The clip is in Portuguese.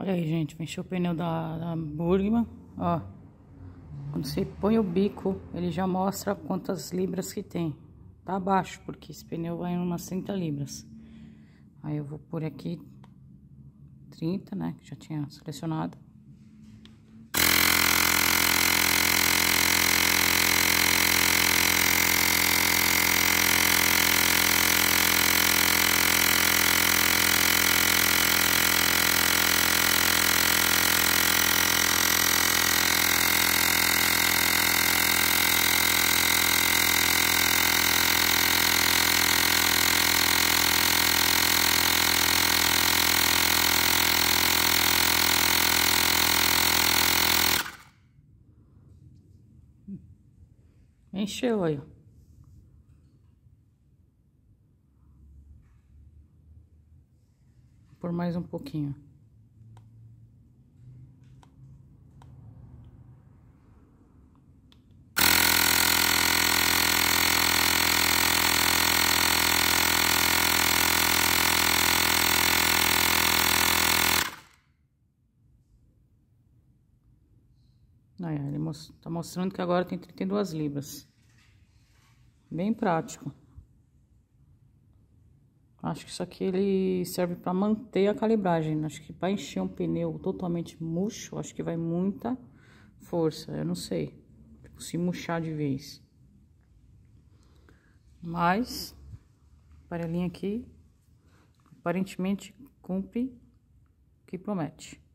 Olha aí, gente, mexeu o pneu da, da Burgman, ó. Quando você põe o bico, ele já mostra quantas libras que tem. Tá baixo porque esse pneu vai em umas 30 libras. Aí eu vou por aqui 30, né, que já tinha selecionado. Encheu aí, Por mais um pouquinho. Aí, ah, é, ele tá mostrando que agora tem 32 libras. Bem prático. Acho que isso aqui ele serve para manter a calibragem. Né? Acho que para encher um pneu totalmente murcho, acho que vai muita força. Eu não sei. Tipo, se murchar de vez. Mas, aparelhinho aqui, aparentemente cumpre o que promete.